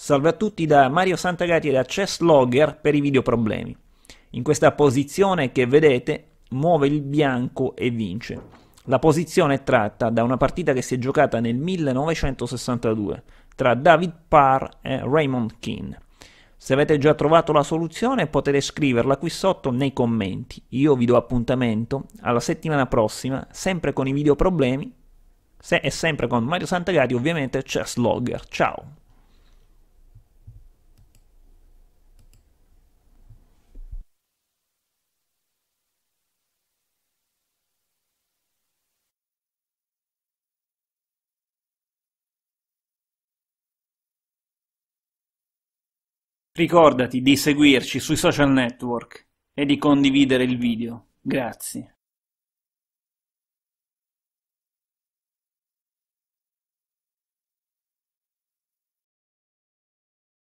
Salve a tutti da Mario Santagati e da Chess Logger per i videoproblemi. In questa posizione che vedete muove il bianco e vince. La posizione è tratta da una partita che si è giocata nel 1962 tra David Parr e Raymond Keane. Se avete già trovato la soluzione potete scriverla qui sotto nei commenti. Io vi do appuntamento alla settimana prossima, sempre con i videoproblemi se e sempre con Mario Santagati ovviamente Chess Logger. Ciao! Ricordati di seguirci sui social network e di condividere il video. Grazie.